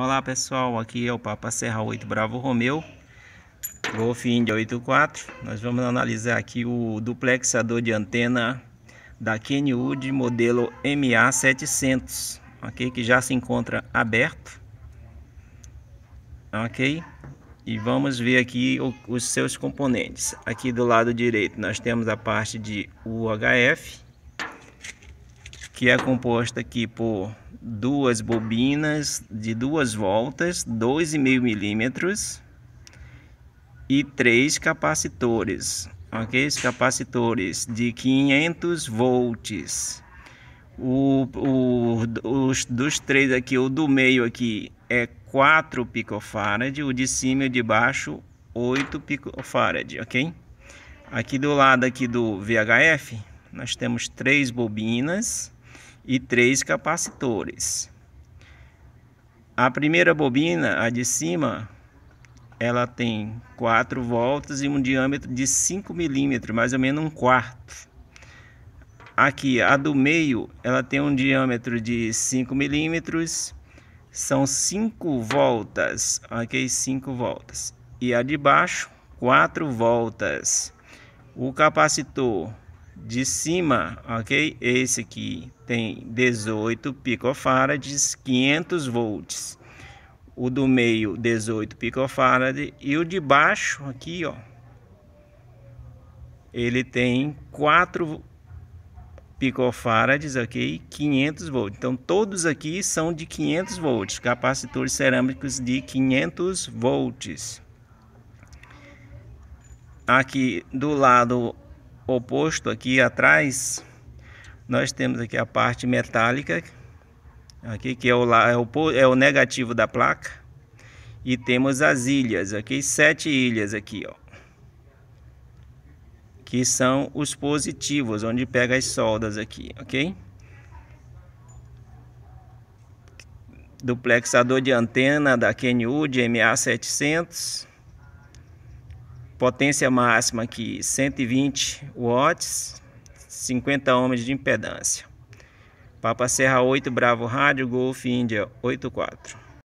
Olá pessoal, aqui é o Papa Serra 8 Bravo Romeu Golf India 84 Nós vamos analisar aqui o duplexador de antena da Kenwood modelo MA700 Ok, que já se encontra aberto Ok E vamos ver aqui o, os seus componentes Aqui do lado direito nós temos a parte de UHF que é composta aqui por duas bobinas de duas voltas, 2,5 milímetros e três capacitores, ok? Os capacitores de 500 volts. O, o, os, dos três aqui, o do meio aqui é 4 picofarad, o de cima e o de baixo 8 picofarad, ok? Aqui do lado aqui do VHF, nós temos três bobinas e três capacitores. A primeira bobina, a de cima, ela tem 4 voltas e um diâmetro de 5 milímetros, mais ou menos um quarto. Aqui, a do meio, ela tem um diâmetro de 5 milímetros, são 5 voltas, ok? 5 voltas. E a de baixo, 4 voltas. O capacitor de cima, ok? Esse aqui tem 18 picofarads, 500 volts. O do meio, 18 picofarads E o de baixo, aqui, ó. Ele tem 4 picofarads, ok? 500 volts. Então, todos aqui são de 500 volts. Capacitores cerâmicos de 500 volts. Aqui do lado oposto aqui atrás, nós temos aqui a parte metálica, aqui que é o, é o, é o negativo da placa. E temos as ilhas, aqui sete ilhas aqui, ó. Que são os positivos, onde pega as soldas aqui, ok? Duplexador de antena da Kenwood MA700 potência máxima aqui 120 watts, 50 ohms de impedância. Papa Serra 8 Bravo Rádio Golf Índia 84.